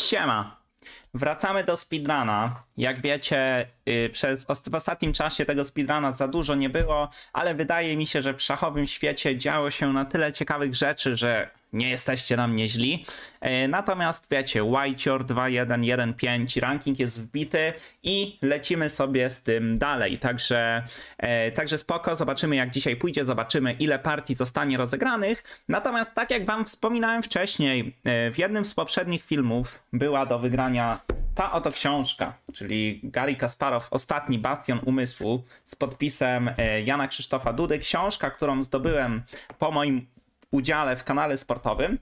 Siema! Wracamy do speedruna. Jak wiecie, y, przez, w ostatnim czasie tego speedruna za dużo nie było, ale wydaje mi się, że w szachowym świecie działo się na tyle ciekawych rzeczy, że nie jesteście na mnie źli. E, natomiast wiecie, Whiteyor 2115, ranking jest wbity i lecimy sobie z tym dalej. Także, e, także spoko, zobaczymy jak dzisiaj pójdzie, zobaczymy ile partii zostanie rozegranych. Natomiast tak jak wam wspominałem wcześniej, e, w jednym z poprzednich filmów była do wygrania ta oto książka, czyli Gary Kasparow, Ostatni Bastion Umysłu z podpisem Jana Krzysztofa Dudy. Książka, którą zdobyłem po moim udziale w kanale sportowym,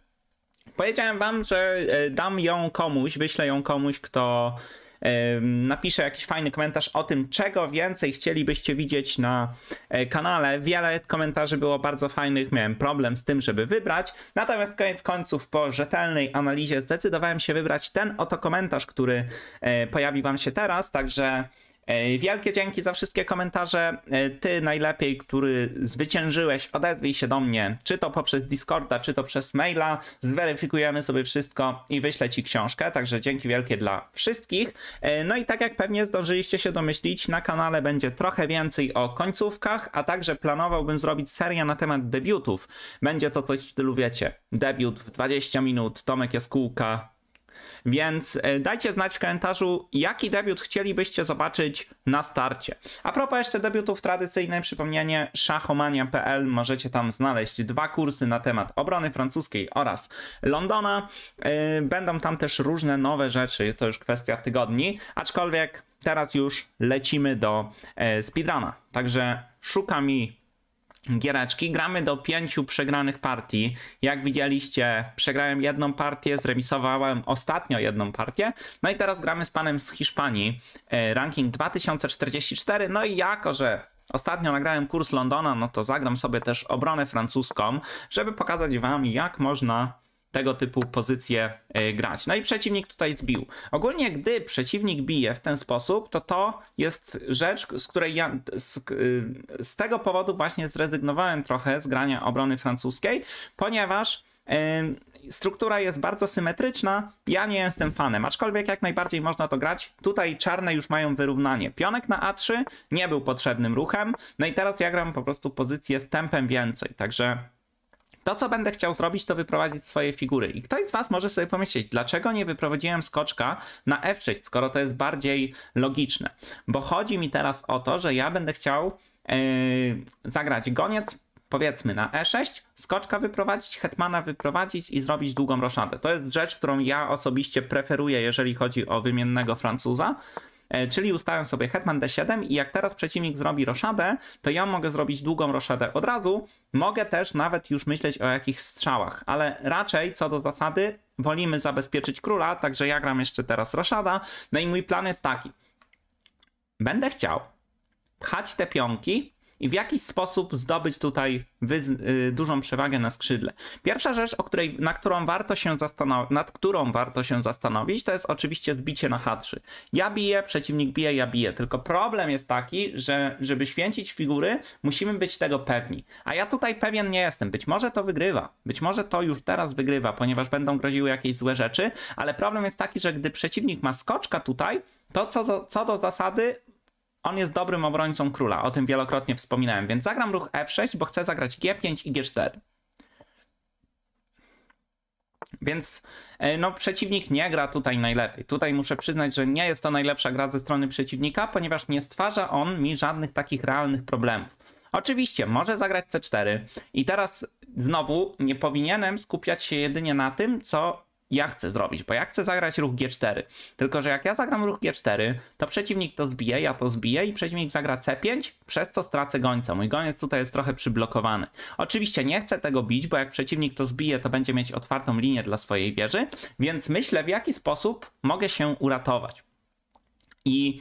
powiedziałem wam, że e, dam ją komuś, wyślę ją komuś, kto e, napisze jakiś fajny komentarz o tym, czego więcej chcielibyście widzieć na e, kanale. Wiele komentarzy było bardzo fajnych, miałem problem z tym, żeby wybrać. Natomiast koniec końców, po rzetelnej analizie, zdecydowałem się wybrać ten oto komentarz, który pojawi Wam się teraz. Także E, wielkie dzięki za wszystkie komentarze. E, ty najlepiej, który zwyciężyłeś, odezwij się do mnie, czy to poprzez Discorda, czy to przez maila. Zweryfikujemy sobie wszystko i wyślę ci książkę, także dzięki wielkie dla wszystkich. E, no i tak jak pewnie zdążyliście się domyślić, na kanale będzie trochę więcej o końcówkach, a także planowałbym zrobić serię na temat debiutów. Będzie to coś w stylu, wiecie, debiut w 20 minut, Tomek Jaskółka, więc e, dajcie znać w komentarzu, jaki debiut chcielibyście zobaczyć na starcie. A propos jeszcze debiutów tradycyjnych, przypomnienie szachomania.pl, możecie tam znaleźć dwa kursy na temat obrony francuskiej oraz Londona. E, będą tam też różne nowe rzeczy, to już kwestia tygodni, aczkolwiek teraz już lecimy do e, speedruna. Także szuka mi giereczki. Gramy do pięciu przegranych partii. Jak widzieliście, przegrałem jedną partię, zremisowałem ostatnio jedną partię. No i teraz gramy z panem z Hiszpanii. E, ranking 2044. No i jako, że Ostatnio nagrałem kurs Londona, no to zagram sobie też obronę francuską, żeby pokazać Wam, jak można tego typu pozycje e, grać. No i przeciwnik tutaj zbił. Ogólnie, gdy przeciwnik bije w ten sposób, to to jest rzecz, z której ja z, y, z tego powodu właśnie zrezygnowałem trochę z grania obrony francuskiej, ponieważ struktura jest bardzo symetryczna. Ja nie jestem fanem, aczkolwiek jak najbardziej można to grać. Tutaj czarne już mają wyrównanie. Pionek na A3 nie był potrzebnym ruchem. No i teraz ja gram po prostu pozycję z tempem więcej. Także to, co będę chciał zrobić, to wyprowadzić swoje figury. I ktoś z Was może sobie pomyśleć, dlaczego nie wyprowadziłem skoczka na F6, skoro to jest bardziej logiczne. Bo chodzi mi teraz o to, że ja będę chciał yy, zagrać goniec, powiedzmy na E6, skoczka wyprowadzić, hetmana wyprowadzić i zrobić długą roszadę. To jest rzecz, którą ja osobiście preferuję, jeżeli chodzi o wymiennego Francuza. E, czyli ustawiam sobie hetman d7 i jak teraz przeciwnik zrobi roszadę, to ja mogę zrobić długą roszadę od razu. Mogę też nawet już myśleć o jakichś strzałach, ale raczej co do zasady wolimy zabezpieczyć króla, także ja gram jeszcze teraz roszada. No i mój plan jest taki. Będę chciał pchać te pionki i w jakiś sposób zdobyć tutaj y, dużą przewagę na skrzydle. Pierwsza rzecz, o której, na którą warto się nad którą warto się zastanowić, to jest oczywiście zbicie na H3. Ja biję, przeciwnik bije, ja biję. Tylko problem jest taki, że żeby święcić figury, musimy być tego pewni. A ja tutaj pewien nie jestem. Być może to wygrywa. Być może to już teraz wygrywa, ponieważ będą groziły jakieś złe rzeczy, ale problem jest taki, że gdy przeciwnik ma skoczka tutaj, to co, co do zasady on jest dobrym obrońcą króla, o tym wielokrotnie wspominałem, więc zagram ruch f6, bo chcę zagrać g5 i g4. Więc e, no, przeciwnik nie gra tutaj najlepiej. Tutaj muszę przyznać, że nie jest to najlepsza gra ze strony przeciwnika, ponieważ nie stwarza on mi żadnych takich realnych problemów. Oczywiście, może zagrać C4 i teraz znowu nie powinienem skupiać się jedynie na tym, co ja chcę zrobić, bo ja chcę zagrać ruch G4. Tylko, że jak ja zagram ruch G4, to przeciwnik to zbije, ja to zbiję i przeciwnik zagra C5, przez co stracę gońca. Mój goniec tutaj jest trochę przyblokowany. Oczywiście nie chcę tego bić, bo jak przeciwnik to zbije, to będzie mieć otwartą linię dla swojej wieży, więc myślę w jaki sposób mogę się uratować. I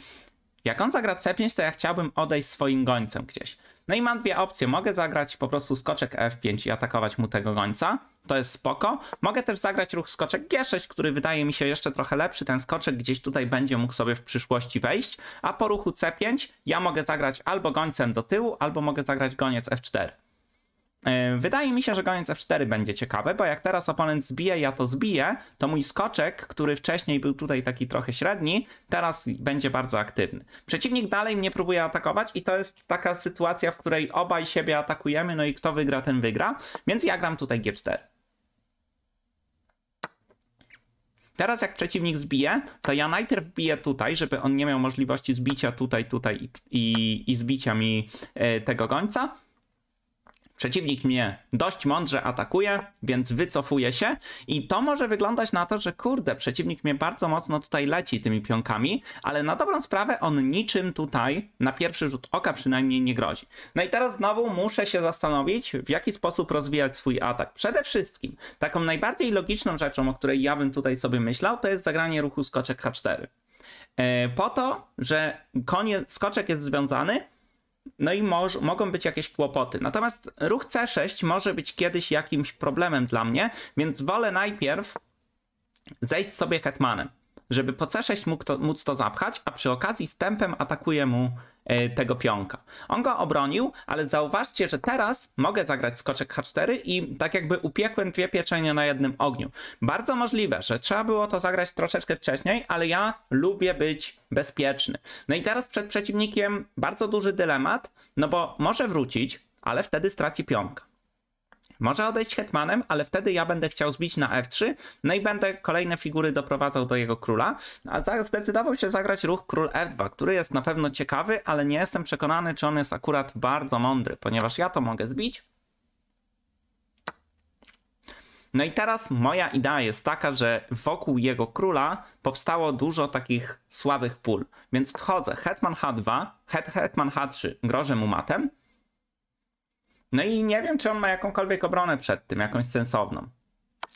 jak on zagra C5, to ja chciałbym odejść swoim gońcem gdzieś. No i mam dwie opcje. Mogę zagrać po prostu skoczek F5 i atakować mu tego gońca. To jest spoko. Mogę też zagrać ruch skoczek G6, który wydaje mi się jeszcze trochę lepszy. Ten skoczek gdzieś tutaj będzie mógł sobie w przyszłości wejść. A po ruchu C5 ja mogę zagrać albo gońcem do tyłu, albo mogę zagrać goniec F4. E, wydaje mi się, że goniec f4 będzie ciekawe, bo jak teraz oponent zbije, ja to zbiję, to mój skoczek, który wcześniej był tutaj taki trochę średni, teraz będzie bardzo aktywny. Przeciwnik dalej mnie próbuje atakować i to jest taka sytuacja, w której obaj siebie atakujemy, no i kto wygra, ten wygra, więc ja gram tutaj g4. Teraz jak przeciwnik zbije, to ja najpierw biję tutaj, żeby on nie miał możliwości zbicia tutaj, tutaj i, i, i zbicia mi e, tego gońca, Przeciwnik mnie dość mądrze atakuje, więc wycofuje się i to może wyglądać na to, że kurde, przeciwnik mnie bardzo mocno tutaj leci tymi pionkami, ale na dobrą sprawę on niczym tutaj, na pierwszy rzut oka przynajmniej, nie grozi. No i teraz znowu muszę się zastanowić, w jaki sposób rozwijać swój atak. Przede wszystkim, taką najbardziej logiczną rzeczą, o której ja bym tutaj sobie myślał, to jest zagranie ruchu skoczek H4. E, po to, że konie skoczek jest związany no i moż, mogą być jakieś kłopoty. Natomiast ruch C6 może być kiedyś jakimś problemem dla mnie, więc wolę najpierw zejść sobie hetmanem żeby po C6 mógł to, móc to zapchać, a przy okazji stępem atakuje mu y, tego pionka. On go obronił, ale zauważcie, że teraz mogę zagrać skoczek H4 i tak jakby upiekłem dwie pieczenie na jednym ogniu. Bardzo możliwe, że trzeba było to zagrać troszeczkę wcześniej, ale ja lubię być bezpieczny. No i teraz przed przeciwnikiem bardzo duży dylemat, no bo może wrócić, ale wtedy straci pionka. Może odejść hetmanem, ale wtedy ja będę chciał zbić na f3, no i będę kolejne figury doprowadzał do jego króla. A zdecydował się zagrać ruch król f2, który jest na pewno ciekawy, ale nie jestem przekonany, czy on jest akurat bardzo mądry, ponieważ ja to mogę zbić. No i teraz moja idea jest taka, że wokół jego króla powstało dużo takich słabych pól. Więc wchodzę hetman h2, het, hetman h3, grożę mu matem. No i nie wiem, czy on ma jakąkolwiek obronę przed tym, jakąś sensowną.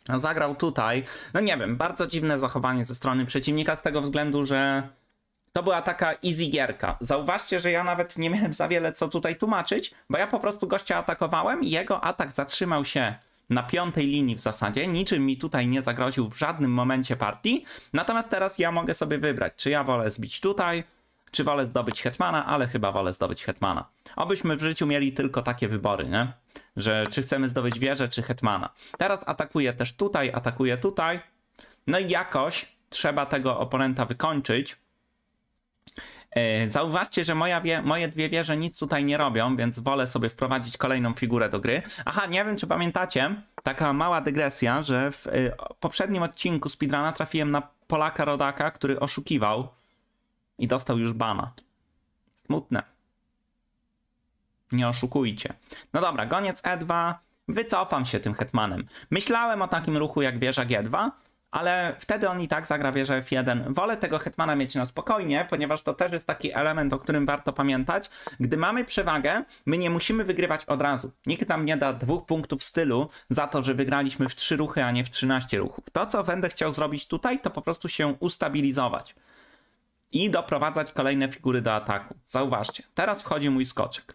No, zagrał tutaj, no nie wiem, bardzo dziwne zachowanie ze strony przeciwnika z tego względu, że to była taka easy gierka. Zauważcie, że ja nawet nie miałem za wiele co tutaj tłumaczyć, bo ja po prostu gościa atakowałem i jego atak zatrzymał się na piątej linii w zasadzie, niczym mi tutaj nie zagroził w żadnym momencie partii. Natomiast teraz ja mogę sobie wybrać, czy ja wolę zbić tutaj, czy wolę zdobyć hetmana, ale chyba wolę zdobyć hetmana. Obyśmy w życiu mieli tylko takie wybory, nie? Że czy chcemy zdobyć wieżę, czy hetmana. Teraz atakuje też tutaj, atakuje tutaj. No i jakoś trzeba tego oponenta wykończyć. E, zauważcie, że moja wie, moje dwie wieże nic tutaj nie robią, więc wolę sobie wprowadzić kolejną figurę do gry. Aha, nie wiem czy pamiętacie, taka mała dygresja, że w e, poprzednim odcinku Speedruna trafiłem na Polaka Rodaka, który oszukiwał i dostał już bana. Smutne. Nie oszukujcie. No dobra, goniec E2. Wycofam się tym hetmanem. Myślałem o takim ruchu jak wieża G2, ale wtedy on i tak zagra wieżę F1. Wolę tego hetmana mieć na spokojnie, ponieważ to też jest taki element, o którym warto pamiętać. Gdy mamy przewagę, my nie musimy wygrywać od razu. Nikt nam nie da dwóch punktów stylu za to, że wygraliśmy w 3 ruchy, a nie w 13 ruchów. To, co będę chciał zrobić tutaj, to po prostu się ustabilizować i doprowadzać kolejne figury do ataku. Zauważcie, teraz wchodzi mój skoczek.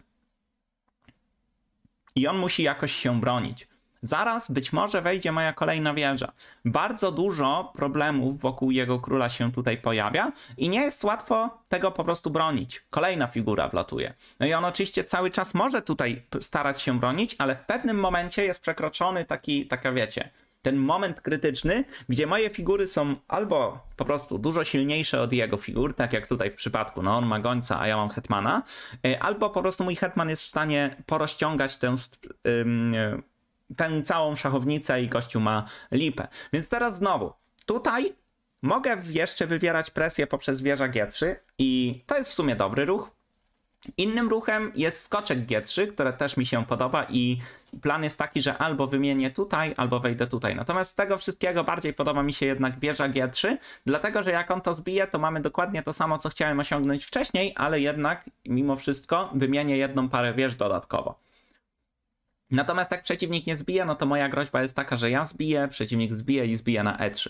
I on musi jakoś się bronić. Zaraz być może wejdzie moja kolejna wieża. Bardzo dużo problemów wokół jego króla się tutaj pojawia i nie jest łatwo tego po prostu bronić. Kolejna figura wlatuje. No i on oczywiście cały czas może tutaj starać się bronić, ale w pewnym momencie jest przekroczony taki, taka wiecie, ten moment krytyczny, gdzie moje figury są albo po prostu dużo silniejsze od jego figur, tak jak tutaj w przypadku, no on ma gońca, a ja mam hetmana, y, albo po prostu mój hetman jest w stanie porozciągać tę tę całą szachownicę i gościu ma lipę. Więc teraz znowu, tutaj mogę jeszcze wywierać presję poprzez wieża G3 i to jest w sumie dobry ruch, Innym ruchem jest skoczek G3, które też mi się podoba i plan jest taki, że albo wymienię tutaj, albo wejdę tutaj. Natomiast z tego wszystkiego bardziej podoba mi się jednak wieża G3, dlatego że jak on to zbije, to mamy dokładnie to samo, co chciałem osiągnąć wcześniej, ale jednak mimo wszystko wymienię jedną parę wież dodatkowo. Natomiast jak przeciwnik nie zbije, no to moja groźba jest taka, że ja zbiję, przeciwnik zbije i zbije na E3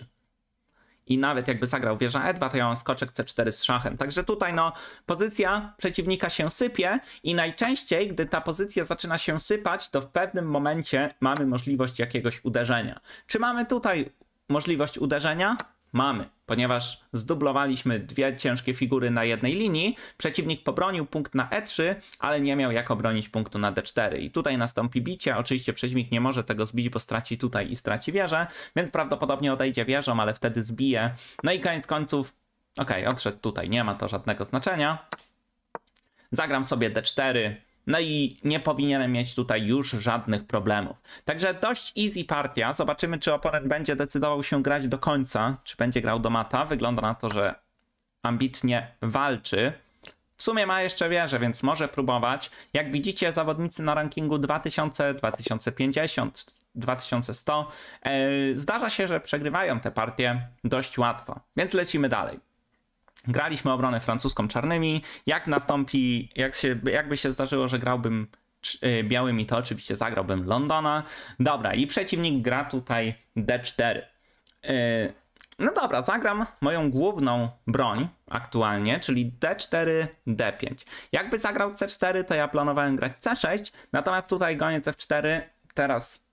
i nawet jakby zagrał wieża e E2, to ja mam skoczek C4 z szachem. Także tutaj no pozycja przeciwnika się sypie i najczęściej, gdy ta pozycja zaczyna się sypać, to w pewnym momencie mamy możliwość jakiegoś uderzenia. Czy mamy tutaj możliwość uderzenia? Mamy. Ponieważ zdublowaliśmy dwie ciężkie figury na jednej linii, przeciwnik pobronił punkt na E3, ale nie miał jak obronić punktu na D4. I tutaj nastąpi bicie. Oczywiście przeciwnik nie może tego zbić, bo straci tutaj i straci wieżę, więc prawdopodobnie odejdzie wieżą, ale wtedy zbije. No i koniec końców, okej, okay, odszedł tutaj, nie ma to żadnego znaczenia. Zagram sobie D4, no i nie powinienem mieć tutaj już żadnych problemów. Także dość easy partia. Zobaczymy, czy oponent będzie decydował się grać do końca, czy będzie grał do mata. Wygląda na to, że ambitnie walczy. W sumie ma jeszcze wieżę, więc może próbować. Jak widzicie, zawodnicy na rankingu 2000, 2050, 2100. Yy, zdarza się, że przegrywają te partie dość łatwo, więc lecimy dalej graliśmy obronę francuską czarnymi. Jak nastąpi, jak się, jakby się zdarzyło, że grałbym y, białymi, to oczywiście zagrałbym Londona. Dobra, i przeciwnik gra tutaj D4. Y, no dobra, zagram moją główną broń aktualnie, czyli D4, D5. Jakby zagrał C4, to ja planowałem grać C6, natomiast tutaj gonie C4, teraz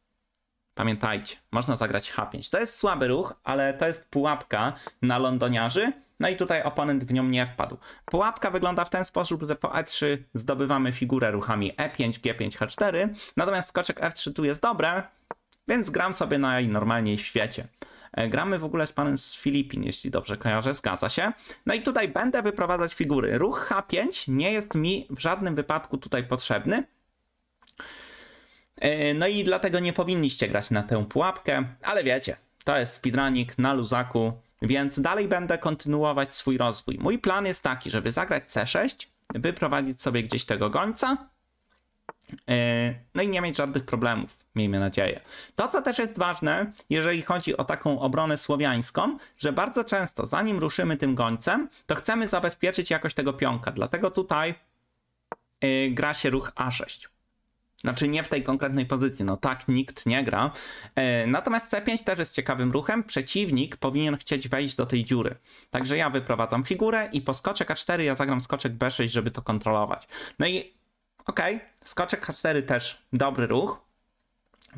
pamiętajcie, można zagrać H5. To jest słaby ruch, ale to jest pułapka na londoniarzy, no i tutaj oponent w nią nie wpadł. Pułapka wygląda w ten sposób, że po E3 zdobywamy figurę ruchami E5, G5, H4, natomiast skoczek F3 tu jest dobre, więc gram sobie najnormalniej w świecie. E, gramy w ogóle z panem z Filipin, jeśli dobrze kojarzę, zgadza się. No i tutaj będę wyprowadzać figury. Ruch H5 nie jest mi w żadnym wypadku tutaj potrzebny. E, no i dlatego nie powinniście grać na tę pułapkę, ale wiecie, to jest speedrunning na luzaku, więc dalej będę kontynuować swój rozwój. Mój plan jest taki, żeby zagrać C6, wyprowadzić sobie gdzieś tego gońca, yy, no i nie mieć żadnych problemów, miejmy nadzieję. To, co też jest ważne, jeżeli chodzi o taką obronę słowiańską, że bardzo często, zanim ruszymy tym gońcem, to chcemy zabezpieczyć jakoś tego pionka. Dlatego tutaj yy, gra się ruch A6. Znaczy nie w tej konkretnej pozycji, no tak nikt nie gra. E, natomiast C5 też jest ciekawym ruchem. Przeciwnik powinien chcieć wejść do tej dziury. Także ja wyprowadzam figurę i po skoczek A4 ja zagram skoczek B6, żeby to kontrolować. No i okej, okay, skoczek H4 też dobry ruch,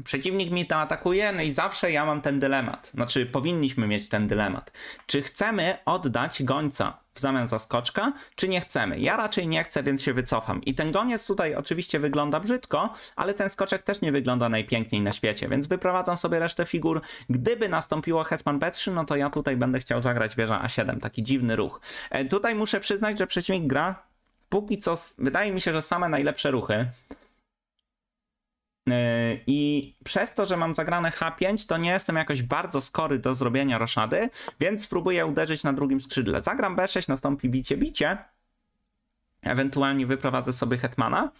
Przeciwnik mnie tam atakuje, no i zawsze ja mam ten dylemat. Znaczy, powinniśmy mieć ten dylemat. Czy chcemy oddać gońca w zamian za skoczka, czy nie chcemy? Ja raczej nie chcę, więc się wycofam. I ten goniec tutaj oczywiście wygląda brzydko, ale ten skoczek też nie wygląda najpiękniej na świecie, więc wyprowadzam sobie resztę figur. Gdyby nastąpiło hetman b3, no to ja tutaj będę chciał zagrać wieża a7. Taki dziwny ruch. E, tutaj muszę przyznać, że przeciwnik gra póki co, wydaje mi się, że same najlepsze ruchy. E, I przez to, że mam zagrane H5, to nie jestem jakoś bardzo skory do zrobienia roszady, więc spróbuję uderzyć na drugim skrzydle. Zagram B6, nastąpi bicie, bicie. Ewentualnie wyprowadzę sobie hetmana.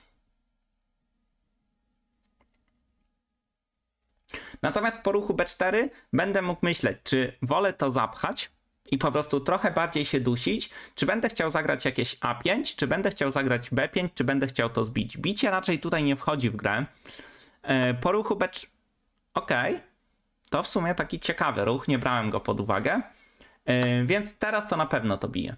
Natomiast po ruchu B4 będę mógł myśleć, czy wolę to zapchać i po prostu trochę bardziej się dusić, czy będę chciał zagrać jakieś A5, czy będę chciał zagrać B5, czy będę chciał to zbić. Bicie raczej tutaj nie wchodzi w grę. E, po ruchu becz... Okej. Okay. To w sumie taki ciekawy ruch, nie brałem go pod uwagę. E, więc teraz to na pewno to bije.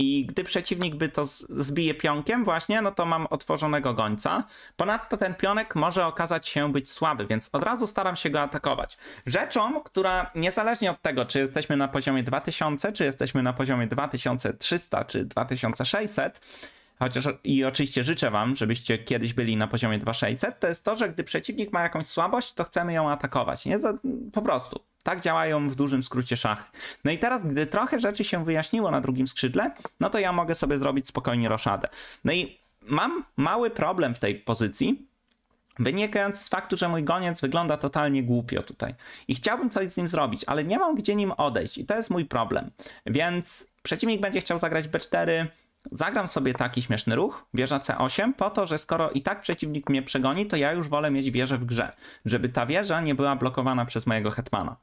I gdy przeciwnik by to zbije pionkiem właśnie, no to mam otworzonego gońca. Ponadto ten pionek może okazać się być słaby, więc od razu staram się go atakować. Rzeczą, która niezależnie od tego, czy jesteśmy na poziomie 2000, czy jesteśmy na poziomie 2300, czy 2600, chociaż i oczywiście życzę wam, żebyście kiedyś byli na poziomie 2600, to jest to, że gdy przeciwnik ma jakąś słabość, to chcemy ją atakować. Nie za, po prostu. Tak działają w dużym skrócie szachy. No i teraz, gdy trochę rzeczy się wyjaśniło na drugim skrzydle, no to ja mogę sobie zrobić spokojnie roszadę. No i mam mały problem w tej pozycji, wynikający z faktu, że mój goniec wygląda totalnie głupio tutaj. I chciałbym coś z nim zrobić, ale nie mam gdzie nim odejść i to jest mój problem. Więc przeciwnik będzie chciał zagrać B4, zagram sobie taki śmieszny ruch, wieża C8, po to, że skoro i tak przeciwnik mnie przegoni, to ja już wolę mieć wieżę w grze, żeby ta wieża nie była blokowana przez mojego hetmana.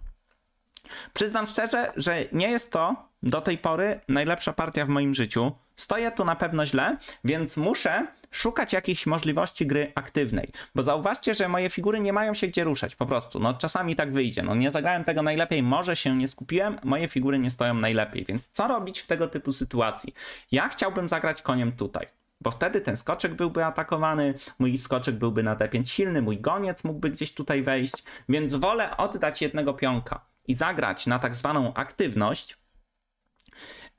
Przyznam szczerze, że nie jest to do tej pory najlepsza partia w moim życiu. Stoję tu na pewno źle, więc muszę szukać jakichś możliwości gry aktywnej. Bo zauważcie, że moje figury nie mają się gdzie ruszać, po prostu. No czasami tak wyjdzie. No nie zagrałem tego najlepiej, może się nie skupiłem, moje figury nie stoją najlepiej. Więc co robić w tego typu sytuacji? Ja chciałbym zagrać koniem tutaj bo wtedy ten skoczek byłby atakowany, mój skoczek byłby na D5 silny, mój goniec mógłby gdzieś tutaj wejść, więc wolę oddać jednego pionka i zagrać na tak zwaną aktywność,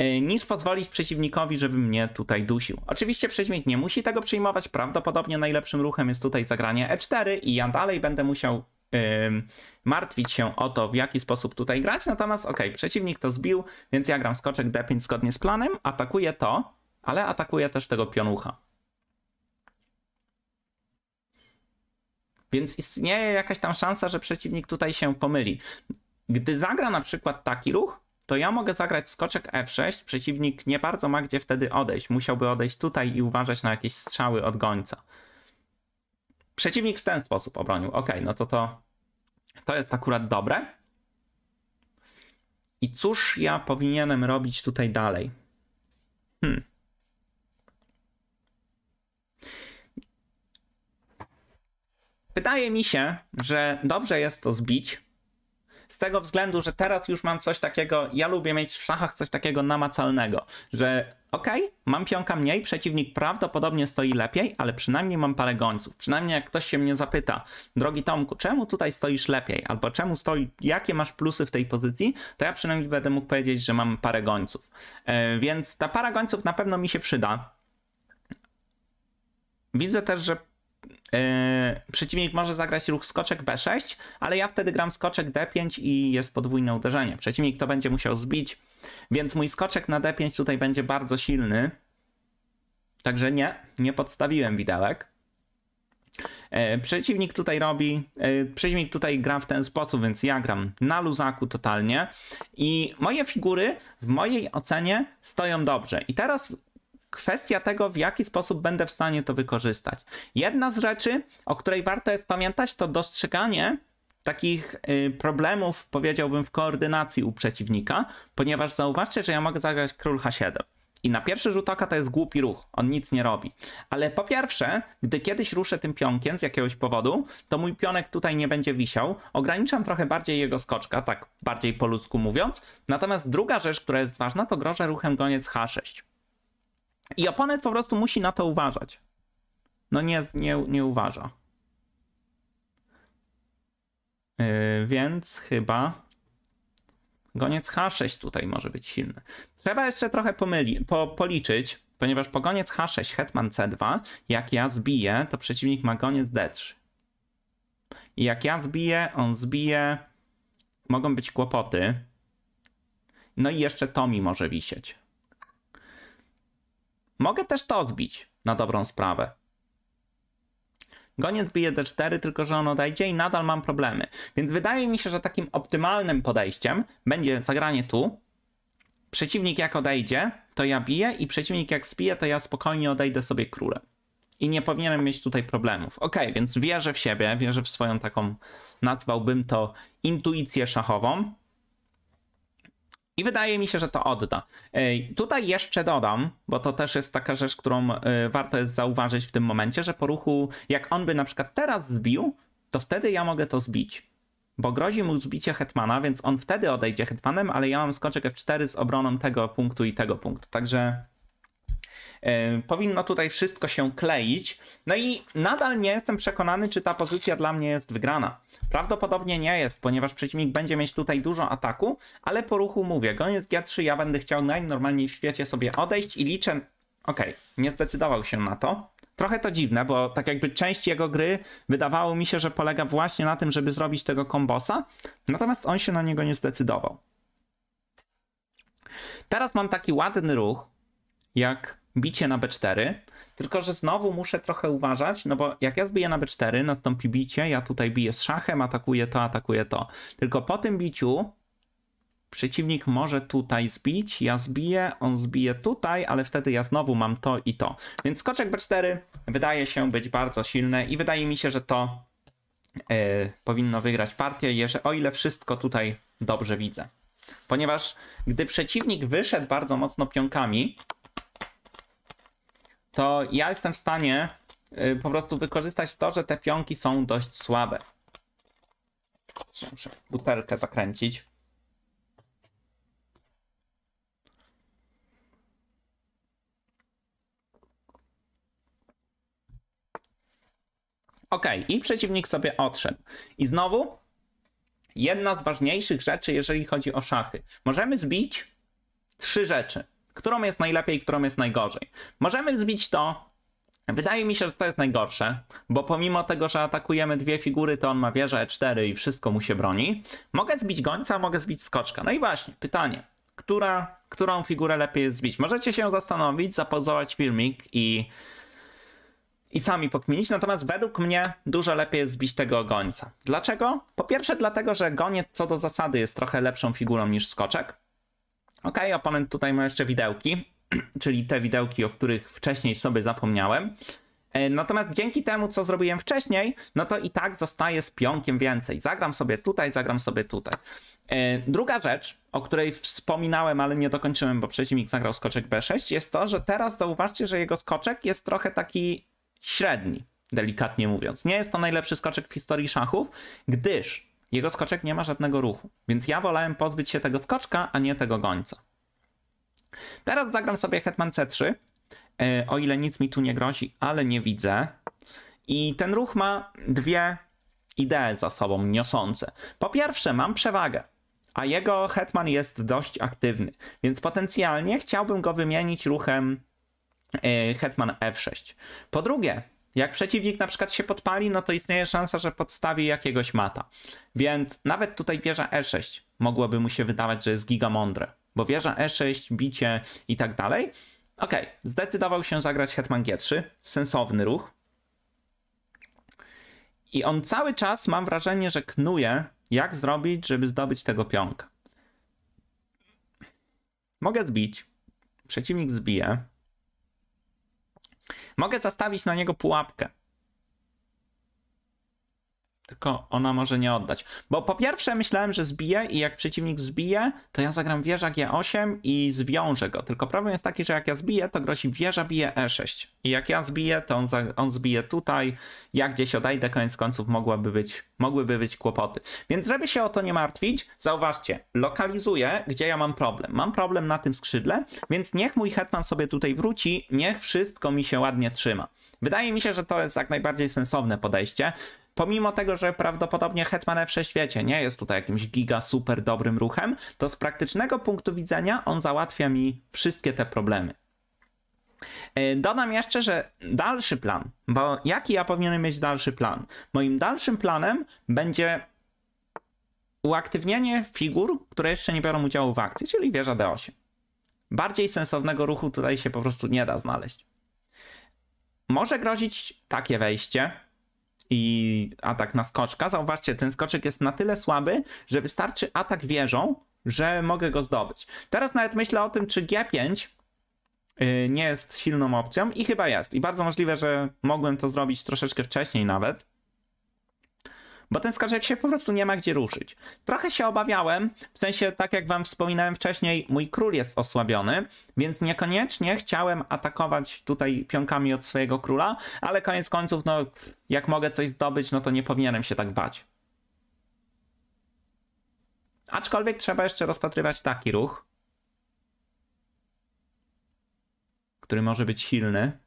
y, niż pozwolić przeciwnikowi, żeby mnie tutaj dusił. Oczywiście przeciwnik nie musi tego przyjmować, prawdopodobnie najlepszym ruchem jest tutaj zagranie e4 i ja dalej będę musiał yy, martwić się o to, w jaki sposób tutaj grać, natomiast ok, przeciwnik to zbił, więc ja gram skoczek d5 zgodnie z planem, atakuję to, ale atakuję też tego pionucha. Więc istnieje jakaś tam szansa, że przeciwnik tutaj się pomyli. Gdy zagra na przykład taki ruch, to ja mogę zagrać skoczek f6, przeciwnik nie bardzo ma gdzie wtedy odejść. Musiałby odejść tutaj i uważać na jakieś strzały od gońca. Przeciwnik w ten sposób obronił. Ok, no to to, to jest akurat dobre. I cóż ja powinienem robić tutaj dalej? Hmm. Wydaje mi się, że dobrze jest to zbić, z tego względu, że teraz już mam coś takiego, ja lubię mieć w szachach coś takiego namacalnego, że okej, okay, mam pionka mniej, przeciwnik prawdopodobnie stoi lepiej, ale przynajmniej mam parę gońców. Przynajmniej jak ktoś się mnie zapyta, drogi Tomku, czemu tutaj stoisz lepiej, albo czemu stoi, jakie masz plusy w tej pozycji, to ja przynajmniej będę mógł powiedzieć, że mam parę gońców. E, więc ta para gońców na pewno mi się przyda. Widzę też, że E, przeciwnik może zagrać ruch skoczek B6, ale ja wtedy gram skoczek D5 i jest podwójne uderzenie. Przeciwnik to będzie musiał zbić, więc mój skoczek na D5 tutaj będzie bardzo silny. Także nie, nie podstawiłem widełek. E, przeciwnik tutaj robi, e, przeciwnik tutaj gra w ten sposób, więc ja gram na luzaku totalnie i moje figury w mojej ocenie stoją dobrze. I teraz kwestia tego, w jaki sposób będę w stanie to wykorzystać. Jedna z rzeczy, o której warto jest pamiętać, to dostrzeganie takich y, problemów, powiedziałbym, w koordynacji u przeciwnika, ponieważ zauważcie, że ja mogę zagrać król h7. I na pierwszy rzut oka to jest głupi ruch, on nic nie robi. Ale po pierwsze, gdy kiedyś ruszę tym pionkiem z jakiegoś powodu, to mój pionek tutaj nie będzie wisiał. Ograniczam trochę bardziej jego skoczka, tak bardziej po ludzku mówiąc. Natomiast druga rzecz, która jest ważna, to grożę ruchem goniec h6. I oponent po prostu musi na to uważać. No nie, nie, nie uważa. Yy, więc chyba goniec H6 tutaj może być silny. Trzeba jeszcze trochę pomyli, po, policzyć, ponieważ goniec H6, hetman C2, jak ja zbiję, to przeciwnik ma goniec D3. I jak ja zbiję, on zbije, mogą być kłopoty. No i jeszcze to mi może wisieć. Mogę też to zbić na dobrą sprawę. Goniec bije D4, tylko że on odejdzie i nadal mam problemy. Więc wydaje mi się, że takim optymalnym podejściem będzie zagranie tu. Przeciwnik jak odejdzie, to ja biję i przeciwnik jak zbije, to ja spokojnie odejdę sobie królem. I nie powinienem mieć tutaj problemów. Ok, więc wierzę w siebie, wierzę w swoją taką, nazwałbym to intuicję szachową. I wydaje mi się, że to odda. Tutaj jeszcze dodam, bo to też jest taka rzecz, którą e, warto jest zauważyć w tym momencie, że po ruchu, jak on by na przykład teraz zbił, to wtedy ja mogę to zbić. Bo grozi mu zbicie hetmana, więc on wtedy odejdzie hetmanem, ale ja mam skoczek F4 z obroną tego punktu i tego punktu. Także E, powinno tutaj wszystko się kleić. No i nadal nie jestem przekonany, czy ta pozycja dla mnie jest wygrana. Prawdopodobnie nie jest, ponieważ przeciwnik będzie mieć tutaj dużo ataku, ale po ruchu mówię, goniec G3 ja będę chciał najnormalniej w świecie sobie odejść i liczę... Okej, okay, nie zdecydował się na to. Trochę to dziwne, bo tak jakby część jego gry wydawało mi się, że polega właśnie na tym, żeby zrobić tego kombosa, natomiast on się na niego nie zdecydował. Teraz mam taki ładny ruch, jak bicie na B4, tylko że znowu muszę trochę uważać, no bo jak ja zbiję na B4, nastąpi bicie, ja tutaj biję z szachem, atakuję to, atakuję to. Tylko po tym biciu przeciwnik może tutaj zbić, ja zbiję, on zbije tutaj, ale wtedy ja znowu mam to i to. Więc skoczek B4 wydaje się być bardzo silny i wydaje mi się, że to yy, powinno wygrać partię, jeżeli, o ile wszystko tutaj dobrze widzę. Ponieważ gdy przeciwnik wyszedł bardzo mocno pionkami, to ja jestem w stanie y, po prostu wykorzystać to, że te pionki są dość słabe. Muszę butelkę zakręcić. Ok, i przeciwnik sobie odszedł. I znowu jedna z ważniejszych rzeczy, jeżeli chodzi o szachy. Możemy zbić trzy rzeczy którą jest najlepiej, którą jest najgorzej. Możemy zbić to. Wydaje mi się, że to jest najgorsze, bo pomimo tego, że atakujemy dwie figury, to on ma wieżę E4 i wszystko mu się broni. Mogę zbić gońca, mogę zbić skoczka. No i właśnie, pytanie, która, którą figurę lepiej jest zbić? Możecie się zastanowić, zapoznać filmik i, i sami pokminić, natomiast według mnie dużo lepiej jest zbić tego gońca. Dlaczego? Po pierwsze dlatego, że goniec co do zasady jest trochę lepszą figurą niż skoczek, Ok, oponent tutaj ma jeszcze widełki, czyli te widełki, o których wcześniej sobie zapomniałem. E, natomiast dzięki temu, co zrobiłem wcześniej, no to i tak zostaje z pionkiem więcej. Zagram sobie tutaj, zagram sobie tutaj. E, druga rzecz, o której wspominałem, ale nie dokończyłem, bo przeciwnik zagrał skoczek B6, jest to, że teraz zauważcie, że jego skoczek jest trochę taki średni, delikatnie mówiąc. Nie jest to najlepszy skoczek w historii szachów, gdyż jego skoczek nie ma żadnego ruchu, więc ja wolałem pozbyć się tego skoczka, a nie tego gońca. Teraz zagram sobie Hetman C3, e, o ile nic mi tu nie grozi, ale nie widzę. I ten ruch ma dwie idee za sobą niosące. Po pierwsze, mam przewagę, a jego hetman jest dość aktywny, więc potencjalnie chciałbym go wymienić ruchem e, hetman f6. Po drugie, jak przeciwnik na przykład się podpali, no to istnieje szansa, że podstawi jakiegoś mata. Więc nawet tutaj wieża E6 mogłoby mu się wydawać, że jest gigamądre, bo wieża E6, bicie i tak dalej. Okej, okay. zdecydował się zagrać Hetman G3, sensowny ruch. I on cały czas, mam wrażenie, że knuje, jak zrobić, żeby zdobyć tego pionka. Mogę zbić, przeciwnik zbije, Mogę zastawić na niego pułapkę. Tylko ona może nie oddać. Bo po pierwsze myślałem, że zbije i jak przeciwnik zbije, to ja zagram wieża G8 e i zwiążę go. Tylko problem jest taki, że jak ja zbiję, to grozi wieża bije E6. I jak ja zbiję, to on, on zbije tutaj. Ja gdzieś odejdę, koniec końców mogłaby być, mogłyby być kłopoty. Więc żeby się o to nie martwić, zauważcie, lokalizuję, gdzie ja mam problem. Mam problem na tym skrzydle, więc niech mój hetman sobie tutaj wróci, niech wszystko mi się ładnie trzyma. Wydaje mi się, że to jest jak najbardziej sensowne podejście pomimo tego, że prawdopodobnie Hetman w 6 nie jest tutaj jakimś giga super dobrym ruchem, to z praktycznego punktu widzenia on załatwia mi wszystkie te problemy. E, dodam jeszcze, że dalszy plan, bo jaki ja powinienem mieć dalszy plan? Moim dalszym planem będzie uaktywnienie figur, które jeszcze nie biorą udziału w akcji, czyli wieża D8. Bardziej sensownego ruchu tutaj się po prostu nie da znaleźć. Może grozić takie wejście, i atak na skoczka. Zauważcie, ten skoczek jest na tyle słaby, że wystarczy atak wieżą, że mogę go zdobyć. Teraz nawet myślę o tym, czy G5 y, nie jest silną opcją i chyba jest. I bardzo możliwe, że mogłem to zrobić troszeczkę wcześniej nawet bo ten skarżek się po prostu nie ma gdzie ruszyć. Trochę się obawiałem, w sensie tak jak wam wspominałem wcześniej, mój król jest osłabiony, więc niekoniecznie chciałem atakować tutaj pionkami od swojego króla, ale koniec końców, no jak mogę coś zdobyć, no to nie powinienem się tak bać. Aczkolwiek trzeba jeszcze rozpatrywać taki ruch, który może być silny.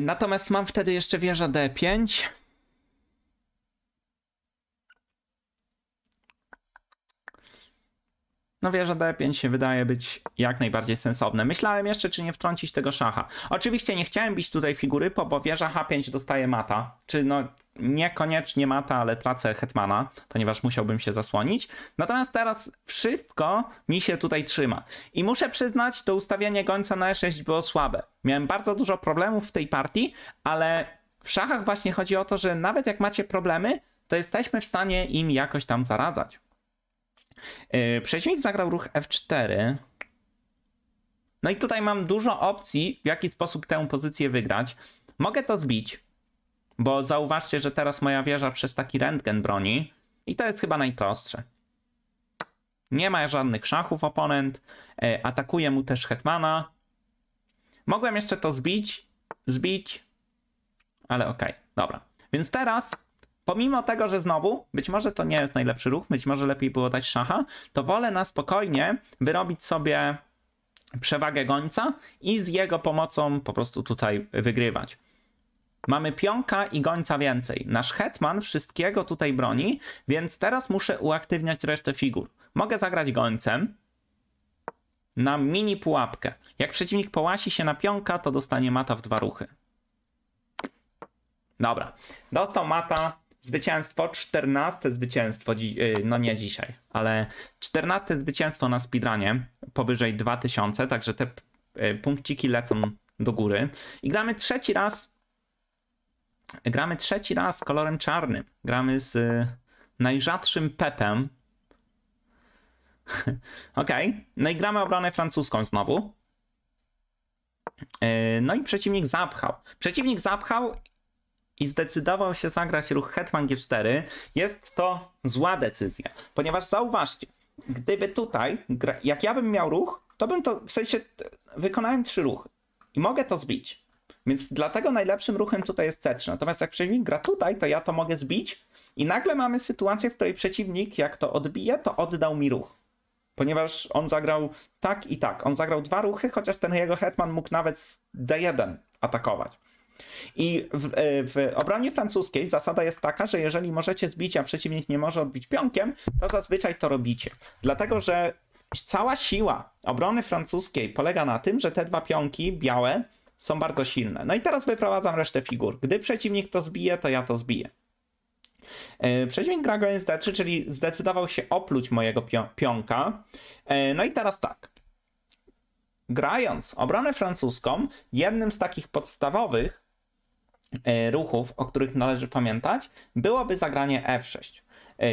Natomiast mam wtedy jeszcze wieża D5. No wieża D5 się wydaje być jak najbardziej sensowne. Myślałem jeszcze, czy nie wtrącić tego szacha. Oczywiście nie chciałem bić tutaj figury, po, bo wieża H5 dostaje mata. Czy no niekoniecznie mata, ale tracę hetmana, ponieważ musiałbym się zasłonić. Natomiast teraz wszystko mi się tutaj trzyma. I muszę przyznać, to ustawienie gońca na E6 było słabe. Miałem bardzo dużo problemów w tej partii, ale w szachach właśnie chodzi o to, że nawet jak macie problemy, to jesteśmy w stanie im jakoś tam zaradzać. E, przeciwnik zagrał ruch F4. No i tutaj mam dużo opcji, w jaki sposób tę pozycję wygrać. Mogę to zbić, bo zauważcie, że teraz moja wieża przez taki rentgen broni i to jest chyba najprostsze. Nie ma żadnych szachów oponent, e, atakuje mu też hetmana. Mogłem jeszcze to zbić, zbić, ale okej, okay, dobra. Więc teraz Pomimo tego, że znowu, być może to nie jest najlepszy ruch, być może lepiej było dać szacha, to wolę na spokojnie wyrobić sobie przewagę gońca i z jego pomocą po prostu tutaj wygrywać. Mamy pionka i gońca więcej. Nasz hetman wszystkiego tutaj broni, więc teraz muszę uaktywniać resztę figur. Mogę zagrać gońcem na mini pułapkę. Jak przeciwnik połasi się na pionka, to dostanie mata w dwa ruchy. Dobra, dostał mata, Zwycięstwo, 14 zwycięstwo, y, no nie dzisiaj, ale 14 zwycięstwo na speedrunie powyżej 2000, także te y, punkciki lecą do góry. I gramy trzeci raz, gramy trzeci raz kolorem czarnym. Gramy z y, najrzadszym Pepem. Okej, okay. no i gramy obronę francuską znowu. No i przeciwnik zapchał. Przeciwnik zapchał i zdecydował się zagrać ruch Hetman G4, jest to zła decyzja, ponieważ zauważcie, gdyby tutaj, jak ja bym miał ruch, to bym to, w sensie wykonałem trzy ruchy i mogę to zbić. Więc dlatego najlepszym ruchem tutaj jest C3. Natomiast jak przeciwnik gra tutaj, to ja to mogę zbić i nagle mamy sytuację, w której przeciwnik, jak to odbije, to oddał mi ruch. Ponieważ on zagrał tak i tak. On zagrał dwa ruchy, chociaż ten jego hetman mógł nawet z D1 atakować. I w, e, w obronie francuskiej zasada jest taka, że jeżeli możecie zbić, a przeciwnik nie może odbić pionkiem, to zazwyczaj to robicie. Dlatego, że cała siła obrony francuskiej polega na tym, że te dwa pionki białe są bardzo silne. No i teraz wyprowadzam resztę figur. Gdy przeciwnik to zbije, to ja to zbiję. E, przeciwnik gra go NSD3, czyli zdecydował się opluć mojego pionka. E, no i teraz tak. Grając obronę francuską, jednym z takich podstawowych E, ruchów, o których należy pamiętać, byłoby zagranie F6. E,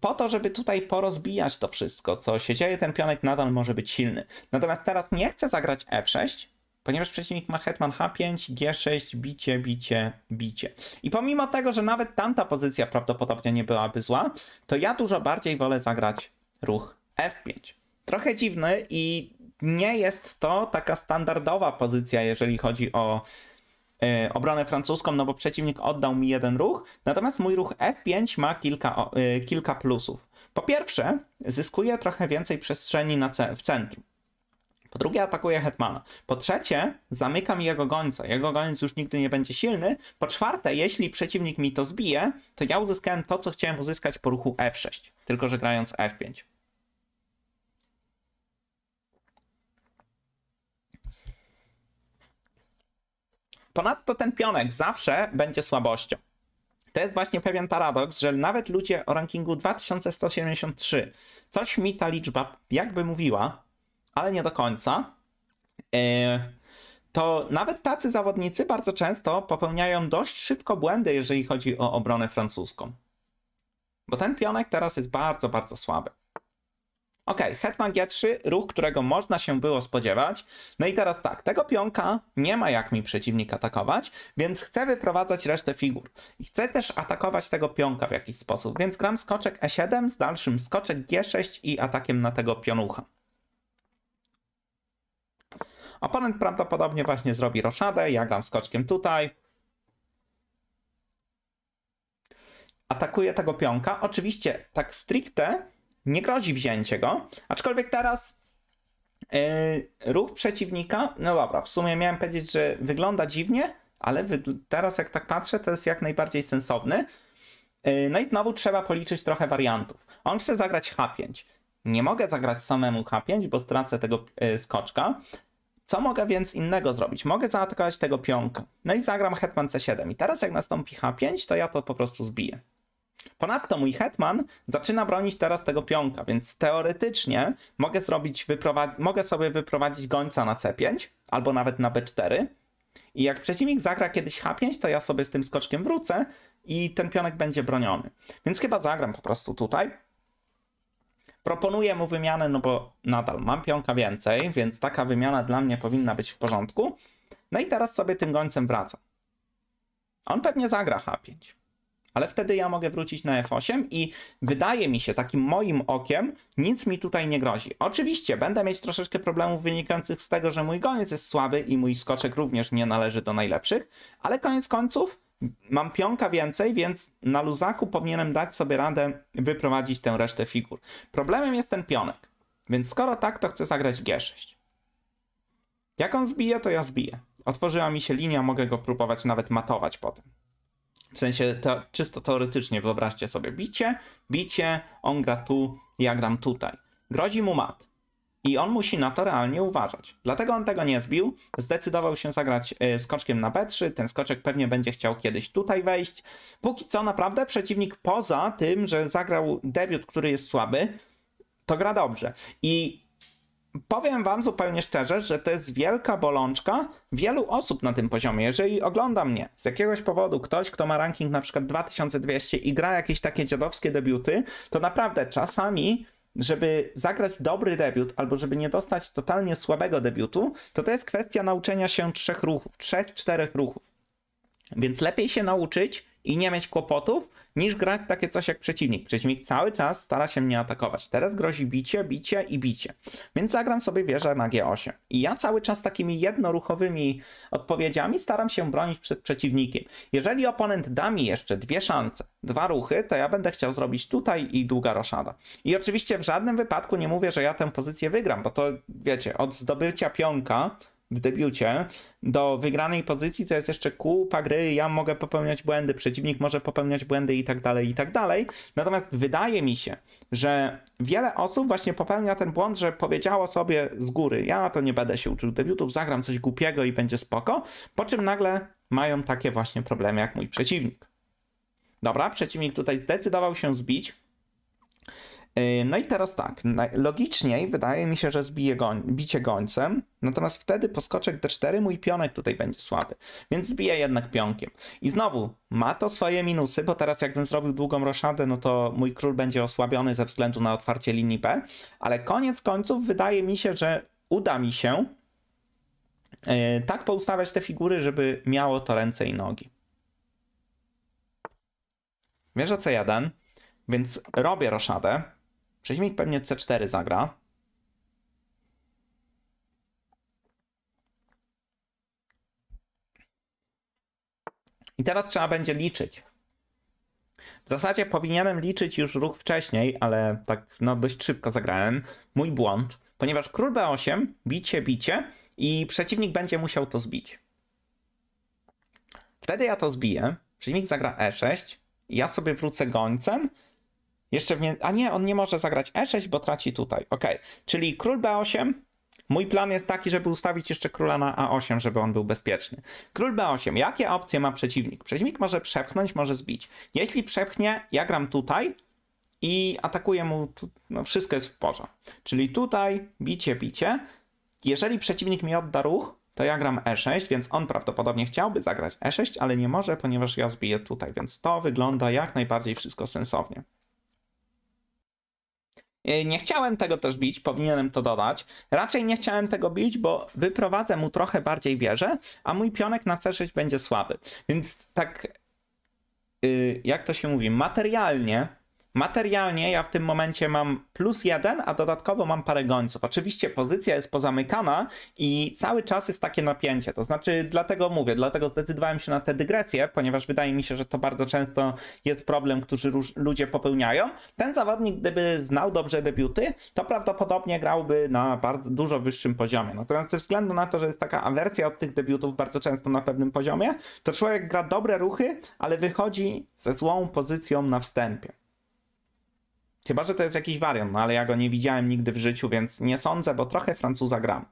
po to, żeby tutaj porozbijać to wszystko, co się dzieje, ten pionek nadal może być silny. Natomiast teraz nie chcę zagrać F6, ponieważ przeciwnik ma hetman H5, G6, bicie, bicie, bicie. I pomimo tego, że nawet tamta pozycja prawdopodobnie nie byłaby zła, to ja dużo bardziej wolę zagrać ruch F5. Trochę dziwny i nie jest to taka standardowa pozycja, jeżeli chodzi o E, obronę francuską, no bo przeciwnik oddał mi jeden ruch, natomiast mój ruch F5 ma kilka, e, kilka plusów. Po pierwsze, zyskuję trochę więcej przestrzeni na ce w centrum. Po drugie, atakuje Hetmana. Po trzecie, zamykam jego gońca. Jego goniec już nigdy nie będzie silny. Po czwarte, jeśli przeciwnik mi to zbije, to ja uzyskałem to, co chciałem uzyskać po ruchu F6, tylko że grając F5. Ponadto ten pionek zawsze będzie słabością. To jest właśnie pewien paradoks, że nawet ludzie o rankingu 2173, coś mi ta liczba jakby mówiła, ale nie do końca, e, to nawet tacy zawodnicy bardzo często popełniają dość szybko błędy, jeżeli chodzi o obronę francuską. Bo ten pionek teraz jest bardzo, bardzo słaby. Ok, Hetman G3, ruch, którego można się było spodziewać. No i teraz tak, tego pionka nie ma jak mi przeciwnik atakować, więc chcę wyprowadzać resztę figur. I chcę też atakować tego pionka w jakiś sposób, więc gram skoczek E7 z dalszym skoczek G6 i atakiem na tego pionucha. Oponent prawdopodobnie właśnie zrobi roszadę, ja gram skoczkiem tutaj, atakuje tego pionka. Oczywiście tak stricte nie grozi wzięcie go, aczkolwiek teraz yy, ruch przeciwnika, no dobra, w sumie miałem powiedzieć, że wygląda dziwnie, ale teraz jak tak patrzę, to jest jak najbardziej sensowny. Yy, no i znowu trzeba policzyć trochę wariantów. On chce zagrać H5. Nie mogę zagrać samemu H5, bo stracę tego yy, skoczka. Co mogę więc innego zrobić? Mogę zaatakować tego pionka. No i zagram hetman C7. I teraz jak nastąpi H5, to ja to po prostu zbiję. Ponadto mój hetman zaczyna bronić teraz tego pionka, więc teoretycznie mogę, zrobić mogę sobie wyprowadzić gońca na C5 albo nawet na B4. I jak przeciwnik zagra kiedyś H5, to ja sobie z tym skoczkiem wrócę i ten pionek będzie broniony. Więc chyba zagram po prostu tutaj. Proponuję mu wymianę, no bo nadal mam pionka więcej, więc taka wymiana dla mnie powinna być w porządku. No i teraz sobie tym gońcem wracam. On pewnie zagra H5 ale wtedy ja mogę wrócić na F8 i wydaje mi się, takim moim okiem, nic mi tutaj nie grozi. Oczywiście będę mieć troszeczkę problemów wynikających z tego, że mój goniec jest słaby i mój skoczek również nie należy do najlepszych, ale koniec końców mam pionka więcej, więc na luzaku powinienem dać sobie radę wyprowadzić tę resztę figur. Problemem jest ten pionek, więc skoro tak, to chcę zagrać G6. Jak on zbije, to ja zbiję. Otworzyła mi się linia, mogę go próbować nawet matować potem. W sensie te, czysto teoretycznie wyobraźcie sobie bicie, bicie, on gra tu, ja gram tutaj. Grozi mu mat. I on musi na to realnie uważać. Dlatego on tego nie zbił. Zdecydował się zagrać y, skoczkiem na B3. Ten skoczek pewnie będzie chciał kiedyś tutaj wejść. Póki co naprawdę przeciwnik poza tym, że zagrał debiut, który jest słaby, to gra dobrze. I powiem Wam zupełnie szczerze, że to jest wielka bolączka wielu osób na tym poziomie. Jeżeli ogląda mnie z jakiegoś powodu ktoś, kto ma ranking na przykład 2200 i gra jakieś takie dziadowskie debiuty, to naprawdę czasami żeby zagrać dobry debiut, albo żeby nie dostać totalnie słabego debiutu, to to jest kwestia nauczenia się trzech ruchów, trzech, czterech ruchów. Więc lepiej się nauczyć i nie mieć kłopotów, niż grać takie coś jak przeciwnik. Przeciwnik cały czas stara się mnie atakować. Teraz grozi bicie, bicie i bicie. Więc zagram sobie wieżę na G8. I ja cały czas takimi jednoruchowymi odpowiedziami staram się bronić przed przeciwnikiem. Jeżeli oponent da mi jeszcze dwie szanse, dwa ruchy, to ja będę chciał zrobić tutaj i długa roszada. I oczywiście w żadnym wypadku nie mówię, że ja tę pozycję wygram, bo to wiecie, od zdobycia pionka w debiucie do wygranej pozycji to jest jeszcze kupa gry, ja mogę popełniać błędy, przeciwnik może popełniać błędy i tak dalej, i tak dalej. Natomiast wydaje mi się, że wiele osób właśnie popełnia ten błąd, że powiedziało sobie z góry, ja to nie będę się uczył debiutów, zagram coś głupiego i będzie spoko, po czym nagle mają takie właśnie problemy jak mój przeciwnik. Dobra, przeciwnik tutaj zdecydował się zbić, Yy, no i teraz tak, logiczniej wydaje mi się, że zbiję goń, bicie gońcem, natomiast wtedy po skoczek d4 mój pionek tutaj będzie słaby, więc zbiję jednak pionkiem. I znowu, ma to swoje minusy, bo teraz jakbym zrobił długą roszadę, no to mój król będzie osłabiony ze względu na otwarcie linii B, ale koniec końców wydaje mi się, że uda mi się yy, tak poustawiać te figury, żeby miało to ręce i nogi. Wiesz o co Więc robię roszadę, Przeźmik pewnie C4 zagra. I teraz trzeba będzie liczyć. W zasadzie powinienem liczyć już ruch wcześniej, ale tak no dość szybko zagrałem. Mój błąd, ponieważ król B8, bicie, bicie i przeciwnik będzie musiał to zbić. Wtedy ja to zbiję, przeciwnik zagra E6, ja sobie wrócę gońcem jeszcze nie, a nie, on nie może zagrać e6, bo traci tutaj. Ok, czyli król b8. Mój plan jest taki, żeby ustawić jeszcze króla na a8, żeby on był bezpieczny. Król b8. Jakie opcje ma przeciwnik? Przeciwnik może przepchnąć, może zbić. Jeśli przepchnie, ja gram tutaj i atakuję mu. Tu, no wszystko jest w porządku. Czyli tutaj bicie, bicie. Jeżeli przeciwnik mi odda ruch, to ja gram e6, więc on prawdopodobnie chciałby zagrać e6, ale nie może, ponieważ ja zbiję tutaj, więc to wygląda jak najbardziej wszystko sensownie. E, nie chciałem tego też bić, powinienem to dodać. Raczej nie chciałem tego bić, bo wyprowadzę mu trochę bardziej wieżę, a mój pionek na C6 będzie słaby. Więc tak, y, jak to się mówi, materialnie Materialnie ja w tym momencie mam plus jeden, a dodatkowo mam parę gońców. Oczywiście pozycja jest pozamykana i cały czas jest takie napięcie. To znaczy, dlatego mówię, dlatego zdecydowałem się na tę dygresję, ponieważ wydaje mi się, że to bardzo często jest problem, który ludzie popełniają. Ten zawodnik, gdyby znał dobrze debiuty, to prawdopodobnie grałby na bardzo dużo wyższym poziomie. Natomiast ze względu na to, że jest taka awersja od tych debiutów bardzo często na pewnym poziomie, to człowiek gra dobre ruchy, ale wychodzi ze złą pozycją na wstępie. Chyba, że to jest jakiś wariant, no ale ja go nie widziałem nigdy w życiu, więc nie sądzę, bo trochę Francuza gram.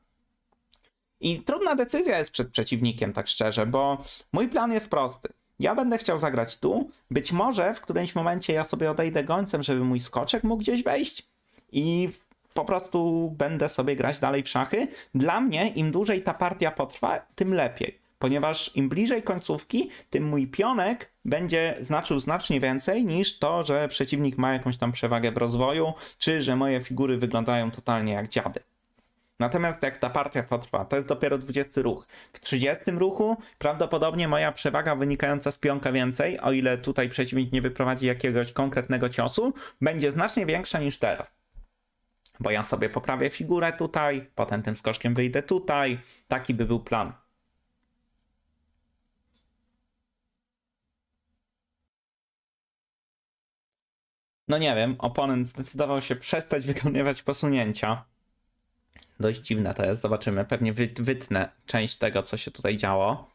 I trudna decyzja jest przed przeciwnikiem, tak szczerze, bo mój plan jest prosty. Ja będę chciał zagrać tu, być może w którymś momencie ja sobie odejdę gońcem, żeby mój skoczek mógł gdzieś wejść i po prostu będę sobie grać dalej w szachy. Dla mnie im dłużej ta partia potrwa, tym lepiej ponieważ im bliżej końcówki, tym mój pionek będzie znaczył znacznie więcej niż to, że przeciwnik ma jakąś tam przewagę w rozwoju, czy że moje figury wyglądają totalnie jak dziady. Natomiast jak ta partia potrwa, to jest dopiero 20 ruch. W 30 ruchu prawdopodobnie moja przewaga wynikająca z pionka więcej, o ile tutaj przeciwnik nie wyprowadzi jakiegoś konkretnego ciosu, będzie znacznie większa niż teraz. Bo ja sobie poprawię figurę tutaj, potem tym skoczkiem wyjdę tutaj. Taki by był plan. no nie wiem, oponent zdecydował się przestać wykonywać posunięcia. Dość dziwne to jest, zobaczymy. Pewnie wytnę część tego, co się tutaj działo.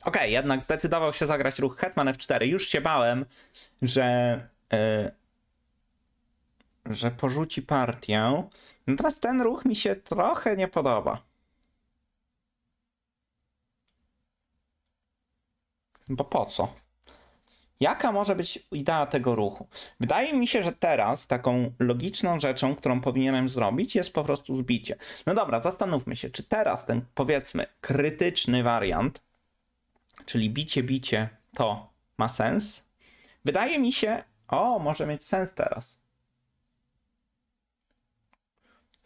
Okej, okay, jednak zdecydował się zagrać ruch Hetman F4. Już się bałem, że, yy, że porzuci partię. Natomiast ten ruch mi się trochę nie podoba. Bo po co? Jaka może być idea tego ruchu? Wydaje mi się, że teraz taką logiczną rzeczą, którą powinienem zrobić, jest po prostu zbicie. No dobra, zastanówmy się, czy teraz ten powiedzmy krytyczny wariant, czyli bicie, bicie, to ma sens? Wydaje mi się, o, może mieć sens teraz.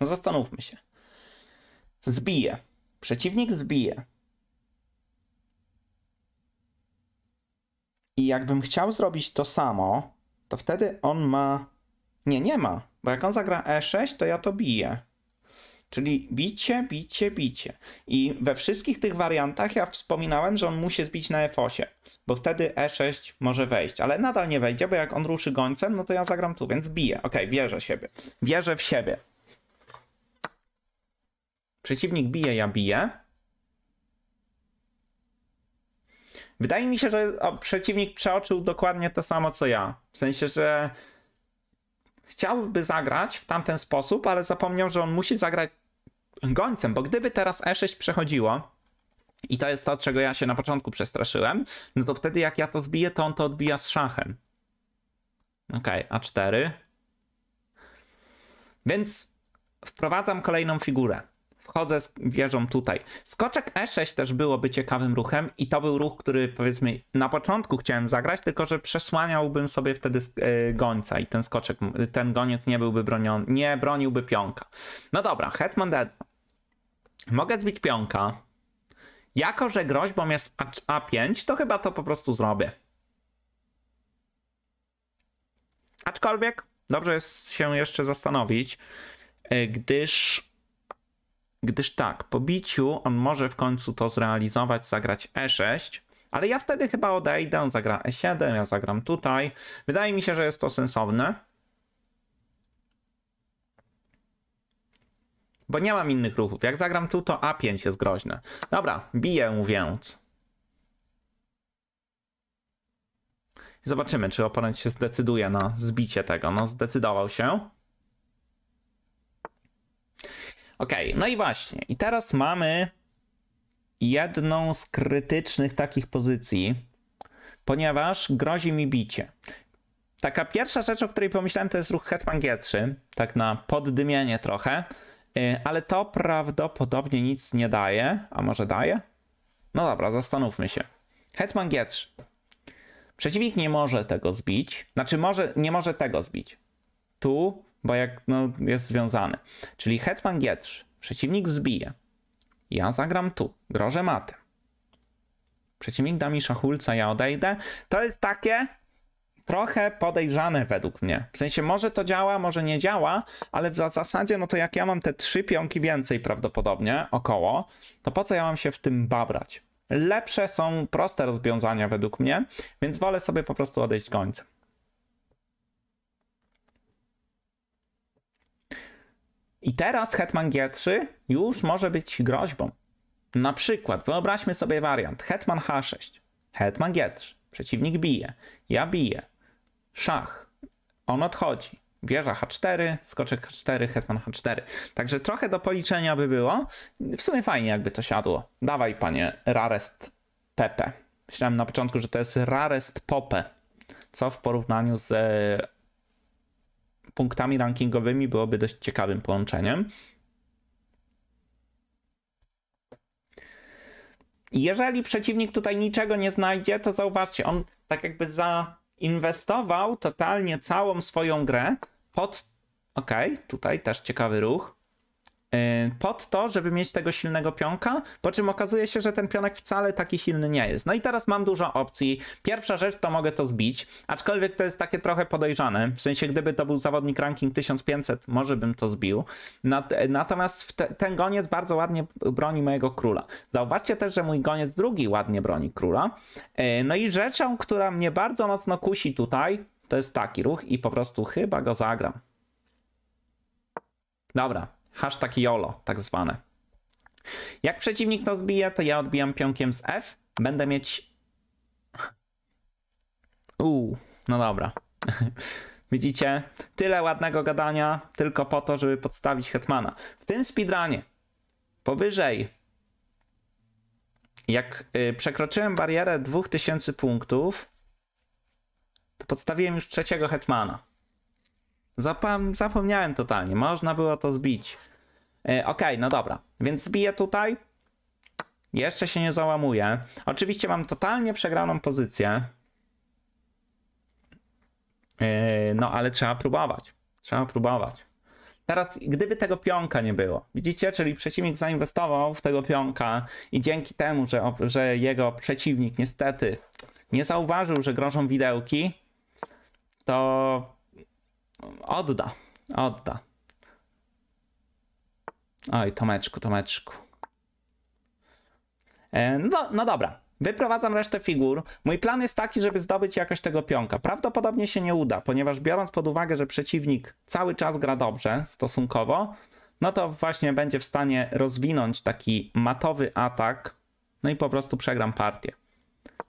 No zastanówmy się. Zbije. Przeciwnik zbije. I jakbym chciał zrobić to samo, to wtedy on ma. Nie, nie ma. Bo jak on zagra E6, to ja to biję. Czyli bicie, bicie, bicie. I we wszystkich tych wariantach ja wspominałem, że on musi zbić na F8, e bo wtedy E6 może wejść, ale nadal nie wejdzie, bo jak on ruszy gońcem, no to ja zagram tu, więc biję. Ok, wierzę siebie. Wierzę w siebie. Przeciwnik bije, ja biję. Wydaje mi się, że przeciwnik przeoczył dokładnie to samo co ja. W sensie, że chciałby zagrać w tamten sposób, ale zapomniał, że on musi zagrać gońcem, bo gdyby teraz E6 przechodziło, i to jest to, czego ja się na początku przestraszyłem, no to wtedy jak ja to zbiję, to on to odbija z szachem. Okej, okay, A4. Więc wprowadzam kolejną figurę wchodzę z wieżą tutaj. Skoczek E6 też byłoby ciekawym ruchem i to był ruch, który powiedzmy na początku chciałem zagrać, tylko że przesłaniałbym sobie wtedy e, gońca i ten skoczek, ten goniec nie byłby broniony, nie broniłby pionka. No dobra, hetman d Mogę zbić pionka. Jako, że groźbą jest A5, to chyba to po prostu zrobię. Aczkolwiek dobrze jest się jeszcze zastanowić, e, gdyż gdyż tak, po biciu on może w końcu to zrealizować, zagrać E6, ale ja wtedy chyba odejdę, on zagra E7, ja zagram tutaj. Wydaje mi się, że jest to sensowne. Bo nie mam innych ruchów. Jak zagram tu, to A5 jest groźne. Dobra, biję więc. Zobaczymy, czy oponent się zdecyduje na zbicie tego. No, zdecydował się. OK, no i właśnie. I teraz mamy jedną z krytycznych takich pozycji, ponieważ grozi mi bicie. Taka pierwsza rzecz, o której pomyślałem, to jest ruch Hetman G3, tak na poddymienie trochę, y, ale to prawdopodobnie nic nie daje, a może daje? No dobra, zastanówmy się. Hetman G3. Przeciwnik nie może tego zbić, znaczy może, nie może tego zbić. Tu bo jak no, jest związany. Czyli hetman G3, przeciwnik zbije. Ja zagram tu, grożę matem. Przeciwnik da mi szachulca, ja odejdę. To jest takie trochę podejrzane według mnie. W sensie może to działa, może nie działa, ale w zasadzie no to jak ja mam te trzy pionki więcej prawdopodobnie około, to po co ja mam się w tym babrać? Lepsze są proste rozwiązania według mnie, więc wolę sobie po prostu odejść końcem. I teraz Hetman G3 już może być groźbą. Na przykład wyobraźmy sobie wariant Hetman H6, Hetman G3, przeciwnik bije, ja biję, szach, on odchodzi, wieża H4, skoczek H4, hetman H4. Także trochę do policzenia by było. W sumie fajnie jakby to siadło. Dawaj panie, rarest Pepe. Myślałem na początku, że to jest rarest Pope, co w porównaniu z e, punktami rankingowymi byłoby dość ciekawym połączeniem. Jeżeli przeciwnik tutaj niczego nie znajdzie, to zauważcie, on tak jakby zainwestował totalnie całą swoją grę pod. Okej, okay, tutaj też ciekawy ruch. Y, pod to, żeby mieć tego silnego pionka, po czym okazuje się, że ten pionek wcale taki silny nie jest. No i teraz mam dużo opcji. Pierwsza rzecz to mogę to zbić, aczkolwiek to jest takie trochę podejrzane. W sensie, gdyby to był zawodnik ranking 1500, może bym to zbił. Natomiast ten goniec bardzo ładnie broni mojego króla. Zauważcie też, że mój goniec drugi ładnie broni króla. Y, no i rzeczą, która mnie bardzo mocno kusi tutaj, to jest taki ruch i po prostu chyba go zagram. Dobra, hashtag YOLO tak zwane. Jak przeciwnik to zbije, to ja odbijam pionkiem z F. Będę mieć... Uuu, no dobra. Widzicie? Tyle ładnego gadania tylko po to, żeby podstawić Hetmana. W tym speedrunie powyżej jak y, przekroczyłem barierę 2000 punktów, to podstawiłem już trzeciego Hetmana. Zapom zapomniałem totalnie, można było to zbić. E, ok, no dobra, więc zbiję tutaj. Jeszcze się nie załamuję. Oczywiście mam totalnie przegraną pozycję. E, no, ale trzeba próbować. Trzeba próbować. Teraz, gdyby tego pionka nie było, widzicie, czyli przeciwnik zainwestował w tego pionka i dzięki temu, że, że jego przeciwnik niestety nie zauważył, że grożą widełki, to odda, odda. Oj, Tomeczku, Tomeczku. E, no, no dobra, Wyprowadzam resztę figur. Mój plan jest taki, żeby zdobyć jakoś tego pionka. Prawdopodobnie się nie uda, ponieważ biorąc pod uwagę, że przeciwnik cały czas gra dobrze, stosunkowo, no to właśnie będzie w stanie rozwinąć taki matowy atak, no i po prostu przegram partię.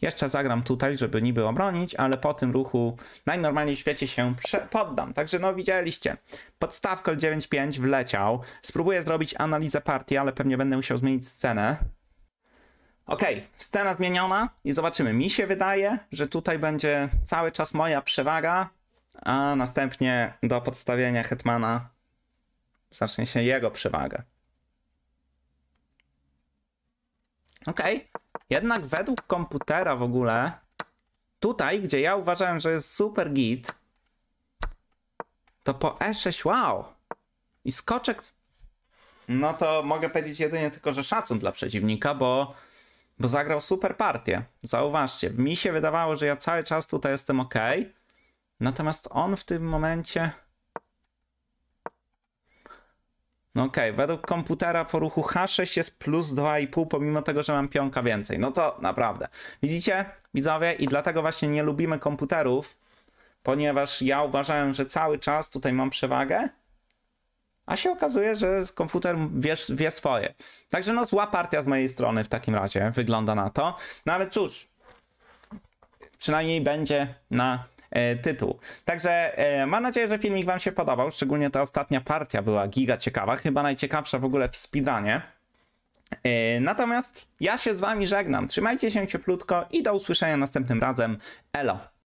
Jeszcze zagram tutaj, żeby niby obronić, ale po tym ruchu najnormalniej w świecie się poddam. Także no widzieliście. Podstawko 9-5 wleciał. Spróbuję zrobić analizę partii, ale pewnie będę musiał zmienić scenę. OK, scena zmieniona i zobaczymy. Mi się wydaje, że tutaj będzie cały czas moja przewaga, a następnie do podstawienia Hetmana zacznie się jego przewaga. OK. Jednak według komputera w ogóle, tutaj, gdzie ja uważałem, że jest super git, to po E6, wow! I skoczek... No to mogę powiedzieć jedynie tylko, że szacun dla przeciwnika, bo, bo zagrał super partię. Zauważcie, mi się wydawało, że ja cały czas tutaj jestem ok, natomiast on w tym momencie... No okej, okay. według komputera po ruchu H6 jest plus 2,5 pomimo tego, że mam pionka więcej. No to naprawdę. Widzicie, widzowie? I dlatego właśnie nie lubimy komputerów, ponieważ ja uważałem, że cały czas tutaj mam przewagę, a się okazuje, że komputer wiesz, wie swoje. Także no zła partia z mojej strony w takim razie, wygląda na to. No ale cóż, przynajmniej będzie na E, tytuł. Także e, mam nadzieję, że filmik Wam się podobał, szczególnie ta ostatnia partia była giga ciekawa, chyba najciekawsza w ogóle w speedrunie. E, natomiast ja się z Wami żegnam. Trzymajcie się cieplutko i do usłyszenia następnym razem. Elo!